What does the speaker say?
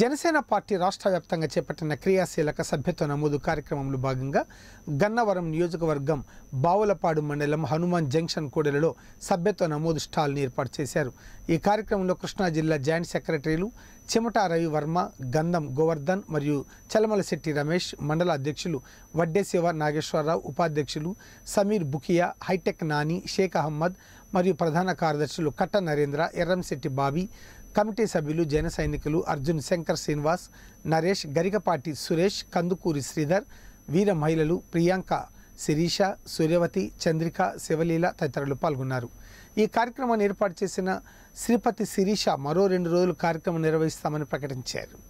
Janasena party రాష్ట్ర వ్యాప్తంగా చేపట్టిన క్రియాశీలక సభ్యత్వ నమోదు కార్యక్రమంలో భాగంగా గన్నవరం నియోజకవర్గం బావులపాడు మండలం హనుమాన్ జంక్షన్ కూడలలో సభ్యత్వ నమోదు స్టాల్ని ఏర్పాటు చేశారు ఈ కార్యక్రమంలో కృష్ణా జిల్లా జాయింట్ సెక్రటరీలు చిమటా రవి వర్మ గంధం గోవర్ధన్ మరియు చలమలశెట్టి రమేష్ మండల అధ్యక్షులు వడ్డేశివ నాగేశ్వరరావు ఉపాధ్యక్షులు సమీర్ బుకియా హైటెక్ నాని షేక్ అహ్మద్ మరియు ప్రధాన కార్యదర్శులు కట్ట నరేంద్ర ఎర్రంశెట్టి బాబీ కమిటీ సభ్యులు జన సైనికులు అర్జున్ శంకర్ శ్రీనివాస్ నరేష్ గరికపాటి సురేష్ కందుకూరి శ్రీధర్ వీర మహిళలు ప్రియాంక శిరీష సూర్యవతి చంద్రిక శివలీల తదితరులు పాల్గొన్నారు ఈ కార్యక్రమాన్ని ఏర్పాటు చేసిన శ్రీపతి శిరీష మరో రెండు రోజులు కార్యక్రమం నిర్వహిస్తామని ప్రకటించారు